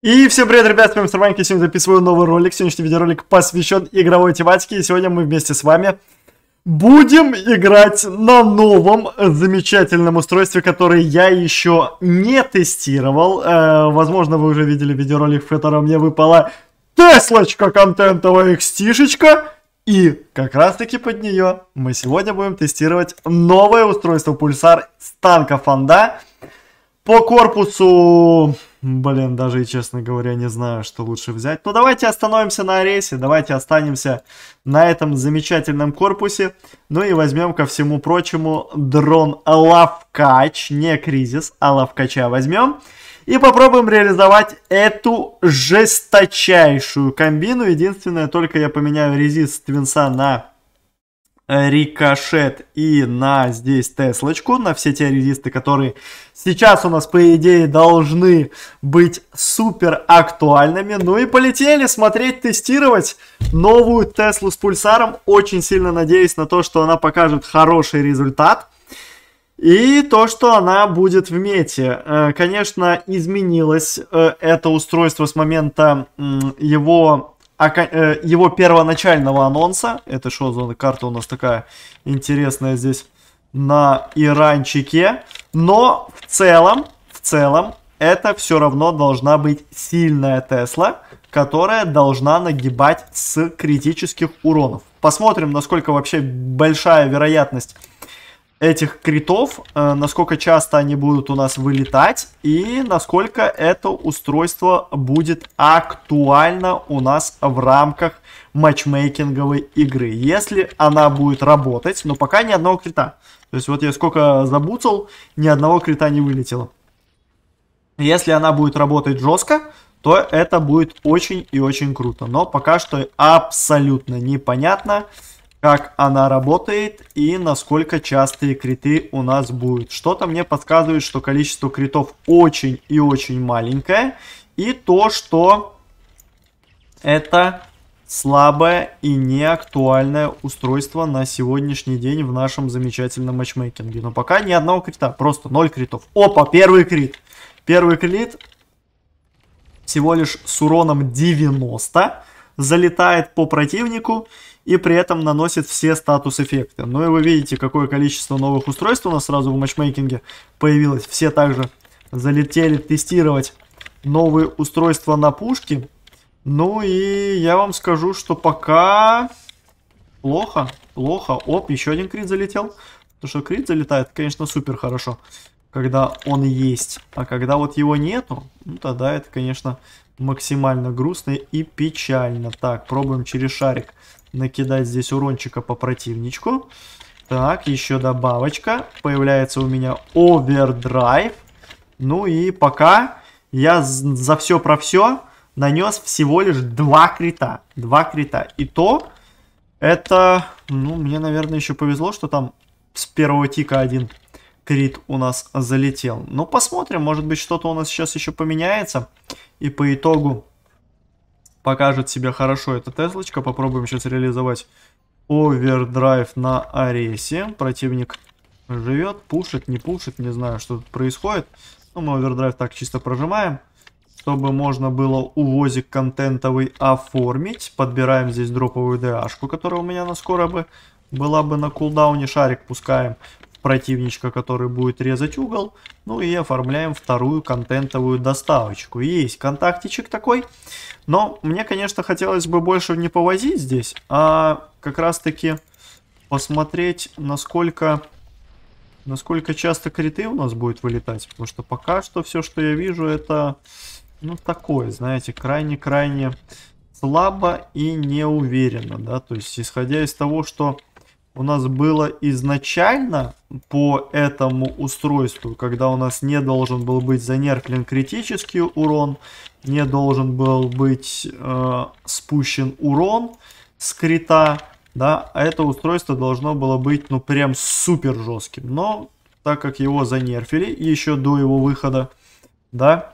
И всем привет, ребят, с вами Сарванки, сегодня записываю новый ролик. Сегодняшний видеоролик посвящен игровой тематике, и сегодня мы вместе с вами будем играть на новом замечательном устройстве, которое я еще не тестировал. Э, возможно, вы уже видели видеоролик, в котором мне выпала Теслочка контентовая XT-шечка. И как раз таки под нее мы сегодня будем тестировать новое устройство Пульсар с танка Фонда. По корпусу Блин, даже и, честно говоря, не знаю, что лучше взять. Но ну, давайте остановимся на Аресе, давайте останемся на этом замечательном корпусе. Ну и возьмем ко всему прочему дрон Лавкач, не Кризис, а Лавкача возьмем. И попробуем реализовать эту жесточайшую комбину. Единственное, только я поменяю резист Твинса на рикошет и на здесь Теслочку, на все те резисты, которые сейчас у нас, по идее, должны быть супер актуальными. Ну и полетели смотреть, тестировать новую Теслу с пульсаром. Очень сильно надеюсь на то, что она покажет хороший результат. И то, что она будет в мете. Э, конечно, изменилось э, это устройство с момента его а, э, его первоначального анонса. Это что за карта у нас такая интересная здесь на Иранчике. Но в целом, в целом, это все равно должна быть сильная Тесла, которая должна нагибать с критических уронов. Посмотрим, насколько вообще большая вероятность этих критов, э, насколько часто они будут у нас вылетать и насколько это устройство будет актуально у нас в рамках матчмейкинговой игры, если она будет работать, но пока ни одного крита. То есть вот я сколько забуцал, ни одного крита не вылетело. Если она будет работать жестко, то это будет очень и очень круто. Но пока что абсолютно непонятно, как она работает и насколько частые криты у нас будут. Что-то мне подсказывает, что количество критов очень и очень маленькое. И то, что это слабое и неактуальное устройство на сегодняшний день в нашем замечательном матчмейкинге. Но пока ни одного крита, просто 0 критов. Опа, первый крит. Первый крит всего лишь с уроном 90 залетает по противнику и при этом наносит все статус-эффекты. Ну и вы видите, какое количество новых устройств у нас сразу в матчмейкинге появилось. Все также залетели тестировать новые устройства на пушки. Ну и я вам скажу, что пока плохо, плохо. Оп, еще один крит залетел. Потому что крит залетает, конечно, супер хорошо, когда он есть. А когда вот его нету, ну тогда это, конечно, максимально грустно и печально. Так, пробуем через шарик накидать здесь урончика по противничку. Так, еще добавочка. Появляется у меня овердрайв. Ну и пока я за все про все нанес всего лишь два крита. Два крита. И то это, ну, мне, наверное, еще повезло, что там с первого тика один крит у нас залетел. Ну, посмотрим, может быть, что-то у нас сейчас еще поменяется. И по итогу покажет себя хорошо эта Теслочка. Попробуем сейчас реализовать овердрайв на Аресе. Противник живет, пушит, не пушит, не знаю, что тут происходит. Но мы овердрайв так чисто прожимаем, чтобы можно было увозик контентовый оформить. Подбираем здесь дроповую ДАшку, которая у меня на скоро бы была бы на кулдауне. Шарик пускаем противничка, который будет резать угол. Ну и оформляем вторую контентовую доставочку. Есть контактичек такой. Но мне, конечно, хотелось бы больше не повозить здесь, а как раз-таки посмотреть, насколько, насколько часто криты у нас будет вылетать. Потому что пока что все, что я вижу, это ну такое, знаете, крайне-крайне слабо и неуверенно. Да? То есть, исходя из того, что у нас было изначально по этому устройству, когда у нас не должен был быть занерклен критический урон, не должен был быть э, спущен урон с крита, да, а это устройство должно было быть, ну, прям супер жестким, но так как его занерфили еще до его выхода, да,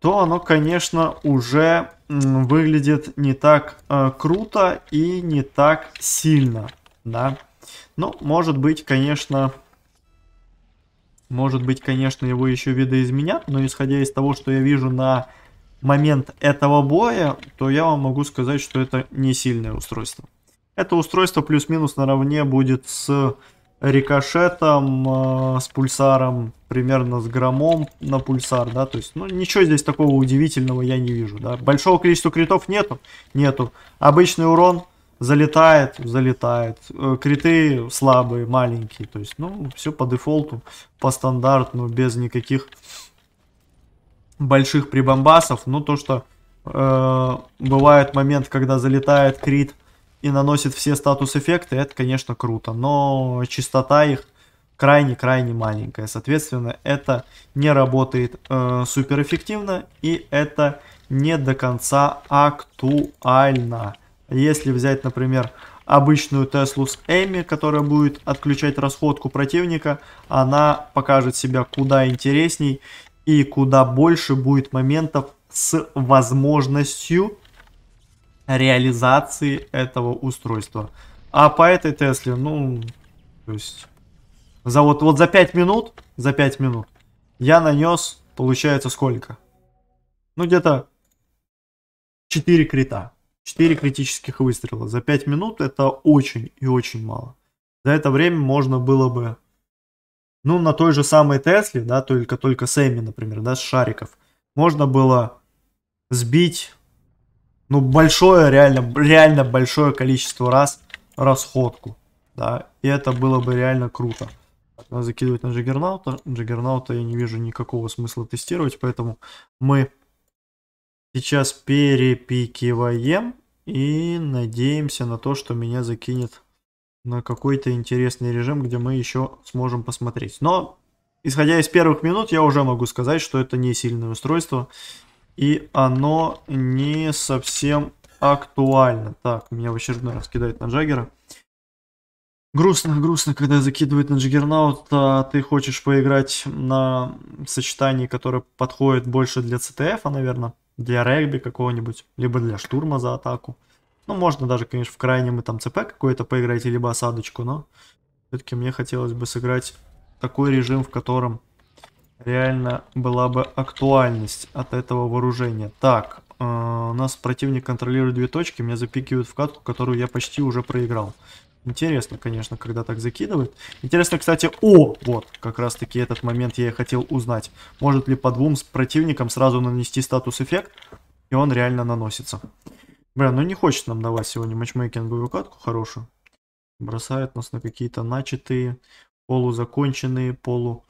то оно, конечно, уже выглядит не так э, круто и не так сильно да. Ну, может быть, конечно... Может быть, конечно, его еще видоизменят, но исходя из того, что я вижу на момент этого боя, то я вам могу сказать, что это не сильное устройство. Это устройство плюс-минус наравне будет с рикошетом, э, с пульсаром, примерно с громом на пульсар, да, то есть, ну, ничего здесь такого удивительного я не вижу, да. Большого количества критов нету, нету. Обычный урон Залетает, залетает. Э, криты слабые, маленькие. То есть, ну, все по дефолту, по стандарту, без никаких больших прибамбасов. Но то, что э, бывает момент, когда залетает крит и наносит все статус-эффекты, это, конечно, круто. Но частота их крайне-крайне маленькая. Соответственно, это не работает э, суперэффективно и это не до конца актуально. Если взять, например, обычную Теслу с Эми, которая будет отключать расходку противника, она покажет себя куда интересней и куда больше будет моментов с возможностью реализации этого устройства. А по этой Тесле, ну, то есть, за вот, вот за 5 минут, за 5 минут я нанес, получается, сколько? Ну, где-то 4 крита. 4 критических выстрела. За 5 минут это очень и очень мало. За это время можно было бы, ну, на той же самой Тесле, да, только, только с Эми, например, да, с шариков, можно было сбить, ну, большое, реально, реально большое количество раз расходку, да, и это было бы реально круто. Закидывать на Джиггернаута, Джиггернаута я не вижу никакого смысла тестировать, поэтому мы Сейчас перепикиваем и надеемся на то, что меня закинет на какой-то интересный режим, где мы еще сможем посмотреть. Но, исходя из первых минут, я уже могу сказать, что это не сильное устройство. И оно не совсем актуально. Так, меня в очередной раз кидает на Джаггера. Грустно, грустно, когда закидывают на Джиггернаут, а ты хочешь поиграть на сочетании, которое подходит больше для CTF, а, наверное, для регби какого-нибудь, либо для штурма за атаку. Ну, можно даже, конечно, в крайнем и там ЦП какой-то поиграть, либо осадочку, но все-таки мне хотелось бы сыграть такой режим, в котором реально была бы актуальность от этого вооружения. Так, э, у нас противник контролирует две точки, меня запикивают в катку, которую я почти уже проиграл. Интересно, конечно, когда так закидывают. Интересно, кстати, о, вот, как раз таки этот момент я и хотел узнать. Может ли по двум противникам сразу нанести статус-эффект, и он реально наносится. Бля, ну не хочет нам давать сегодня матчмейкинговую катку хорошую. Бросает нас на какие-то начатые, полузаконченные, полу...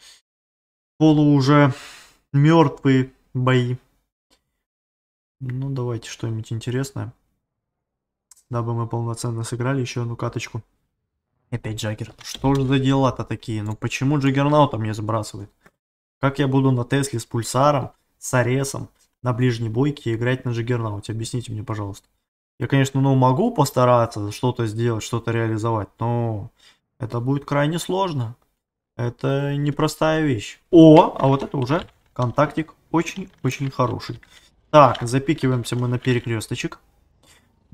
полу уже мертвые бои. Ну, давайте что-нибудь интересное дабы мы полноценно сыграли еще одну каточку. Опять Джаггер. Что же за дела-то такие? Ну почему Джаггернаута мне сбрасывает? Как я буду на Тесле с Пульсаром, с Аресом на ближней бойке играть на Джаггернауте? Объясните мне, пожалуйста. Я, конечно, ну могу постараться что-то сделать, что-то реализовать, но это будет крайне сложно. Это непростая вещь. О, а вот это уже контактик очень-очень хороший. Так, запикиваемся мы на перекресточек.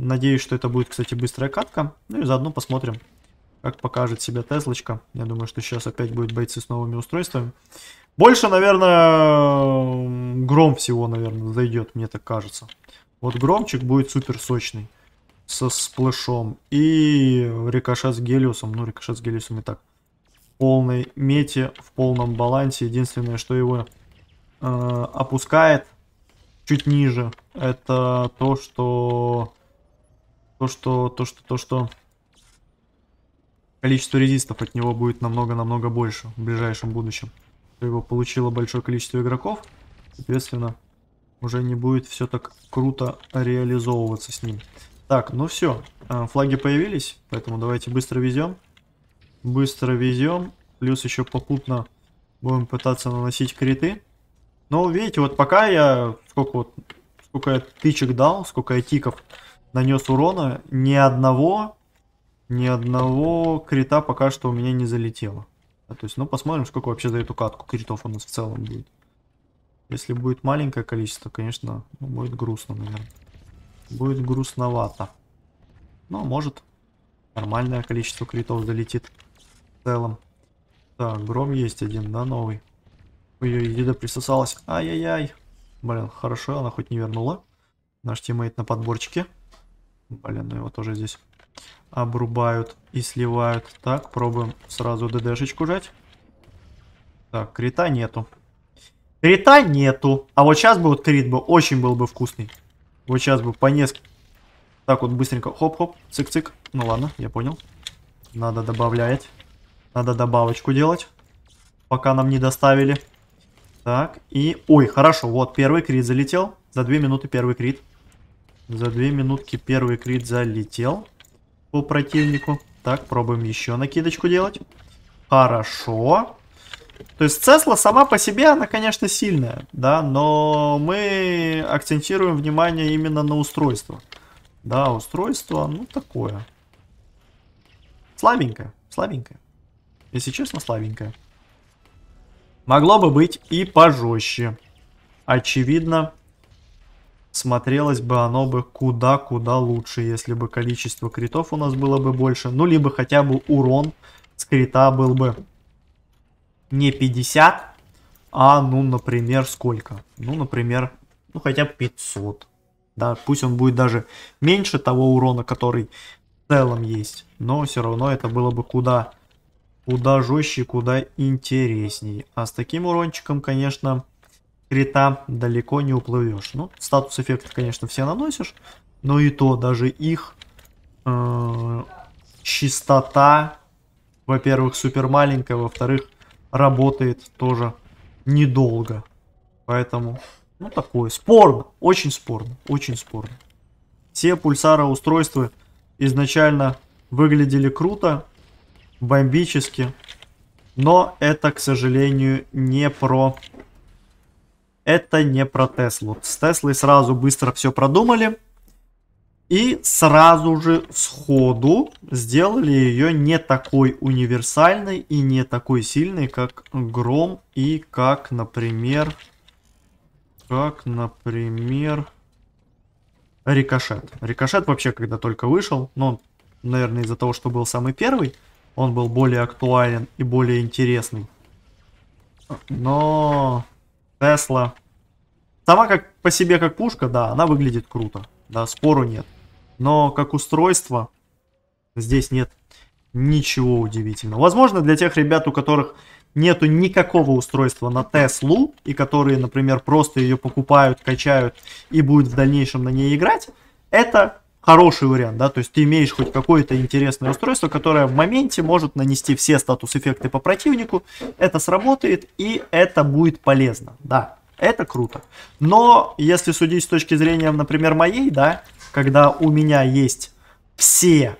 Надеюсь, что это будет, кстати, быстрая катка. Ну и заодно посмотрим, как покажет себя Теслочка. Я думаю, что сейчас опять будет бойцы с новыми устройствами. Больше, наверное, гром всего, наверное, зайдет, мне так кажется. Вот громчик будет супер сочный. Со сплэшом. И рикошет с гелиусом. Ну, рикошет с гелиусом и так. В полной мете, в полном балансе. Единственное, что его э, опускает чуть ниже, это то, что то, что, то, что, то, что количество резистов от него будет намного-намного больше в ближайшем будущем. Его получило большое количество игроков, соответственно, уже не будет все так круто реализовываться с ним. Так, ну все, э, флаги появились, поэтому давайте быстро везем. Быстро везем, плюс еще попутно будем пытаться наносить криты. Но ну, видите, вот пока я сколько вот сколько я тычек дал, сколько я тиков нанес урона, ни одного, ни одного крита пока что у меня не залетело. А, то есть, ну, посмотрим, сколько вообще за эту катку критов у нас в целом будет. Если будет маленькое количество, конечно, ну, будет грустно, наверное. Будет грустновато. Но, может, нормальное количество критов залетит в целом. Так, гром есть один, да, новый. Ой-ой, еда присосалась. Ай-яй-яй. Блин, хорошо, она хоть не вернула. Наш тиммейт на подборчике. Блин, ну его тоже здесь обрубают и сливают. Так, пробуем сразу ДДшечку жать. Так, крита нету. Крита нету. А вот сейчас бы вот крит бы очень был бы вкусный. Вот сейчас бы по несколько. Так вот быстренько. Хоп-хоп. Цик-цик. Ну ладно, я понял. Надо добавлять. Надо добавочку делать. Пока нам не доставили. Так, и... Ой, хорошо. Вот первый крит залетел. За две минуты первый крит. За две минутки первый крит залетел по противнику. Так, пробуем еще накидочку делать. Хорошо. То есть Цесла сама по себе, она, конечно, сильная, да, но мы акцентируем внимание именно на устройство. Да, устройство, ну, такое. Слабенькое, слабенькое. Если честно, слабенькое. Могло бы быть и пожестче. Очевидно, смотрелось бы оно бы куда-куда лучше, если бы количество критов у нас было бы больше. Ну, либо хотя бы урон с крита был бы не 50, а, ну, например, сколько? Ну, например, ну, хотя бы 500. Да, пусть он будет даже меньше того урона, который в целом есть. Но все равно это было бы куда, куда жестче, куда интересней. А с таким урончиком, конечно, крита далеко не уплывешь. Ну, статус эффекты, конечно, все наносишь, но и то даже их э, частота, во-первых, супер маленькая, во-вторых, работает тоже недолго. Поэтому, ну, такое. Спорно, очень спорно, очень спорно. Все пульсара устройства изначально выглядели круто, бомбически, но это, к сожалению, не про это не про Теслу. С Теслой сразу быстро все продумали. И сразу же сходу сделали ее не такой универсальной и не такой сильной, как Гром и как, например, как, например, Рикошет. Рикошет вообще, когда только вышел, но, ну, наверное, из-за того, что был самый первый, он был более актуален и более интересный. Но Тесла. Сама как по себе как пушка, да, она выглядит круто. Да, спору нет. Но как устройство здесь нет ничего удивительного. Возможно, для тех ребят, у которых нету никакого устройства на Теслу, и которые, например, просто ее покупают, качают и будут в дальнейшем на ней играть, это хороший вариант, да, то есть ты имеешь хоть какое-то интересное устройство, которое в моменте может нанести все статус-эффекты по противнику, это сработает и это будет полезно, да, это круто. Но если судить с точки зрения, например, моей, да, когда у меня есть все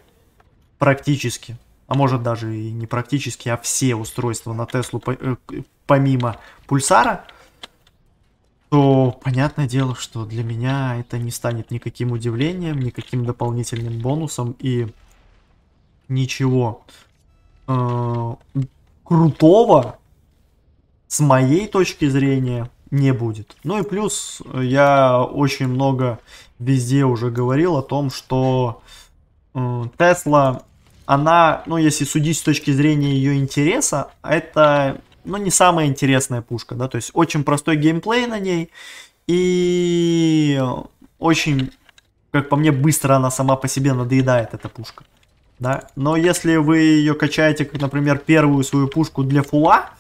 практически, а может даже и не практически, а все устройства на Теслу э, помимо пульсара, то понятное дело, что для меня это не станет никаким удивлением, никаким дополнительным бонусом и ничего э, крутого с моей точки зрения не будет. Ну и плюс э, я очень много везде уже говорил о том, что э, Тесла, э, она, ну если судить с точки зрения ее интереса, это но ну, не самая интересная пушка, да, то есть очень простой геймплей на ней и очень, как по мне, быстро она сама по себе надоедает, эта пушка, да, но если вы ее качаете, как, например, первую свою пушку для фула,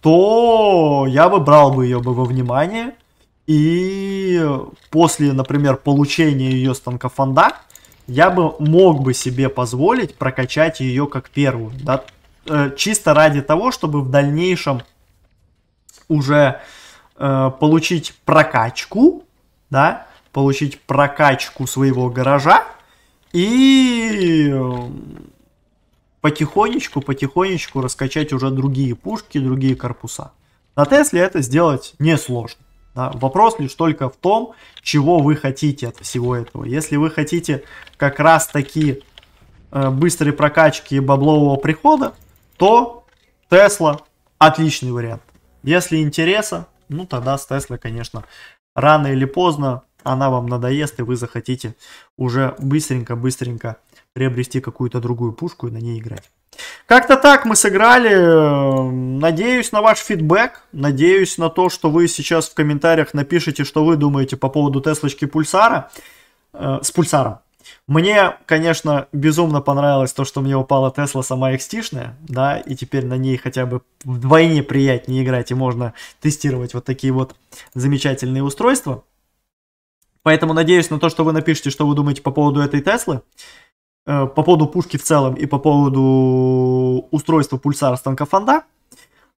то я бы брал бы ее бы во внимание, и после, например, получения ее станка фонда, я бы мог бы себе позволить прокачать ее как первую, да, э, чисто ради того, чтобы в дальнейшем уже э, получить прокачку, да, получить прокачку своего гаража и э, потихонечку, потихонечку раскачать уже другие пушки, другие корпуса. На Тесле это сделать несложно. Да? Вопрос лишь только в том, чего вы хотите от всего этого. Если вы хотите как раз таки э, быстрой прокачки баблового прихода, то Тесла отличный вариант. Если интереса, ну тогда с Тесла, конечно, рано или поздно она вам надоест, и вы захотите уже быстренько-быстренько приобрести какую-то другую пушку и на ней играть. Как-то так мы сыграли. Надеюсь на ваш фидбэк. Надеюсь на то, что вы сейчас в комментариях напишите, что вы думаете по поводу Теслочки Пульсара. Э, с Пульсаром. Мне, конечно, безумно понравилось то, что мне упала Тесла сама xt да, и теперь на ней хотя бы вдвойне приятнее играть, и можно тестировать вот такие вот замечательные устройства. Поэтому надеюсь на то, что вы напишите, что вы думаете по поводу этой Теслы, э, по поводу пушки в целом и по поводу устройства пульсара станка фонда.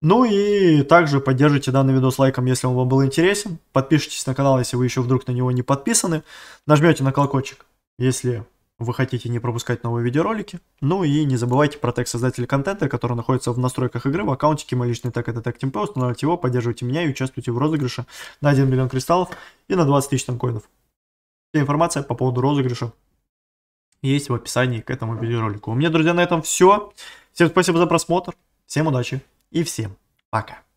Ну и также поддержите данный видос лайком, если он вам был интересен. Подпишитесь на канал, если вы еще вдруг на него не подписаны. Нажмете на колокольчик, если вы хотите не пропускать новые видеоролики. Ну и не забывайте про тег создателя контента, который находится в настройках игры, в аккаунтике. Мой личный так это тег Темпе, устанавливайте его, поддерживайте меня и участвуйте в розыгрыше на 1 миллион кристаллов и на 20 тысяч танкоинов. Вся информация по поводу розыгрыша есть в описании к этому видеоролику. У меня, друзья, на этом все. Всем спасибо за просмотр, всем удачи и всем пока.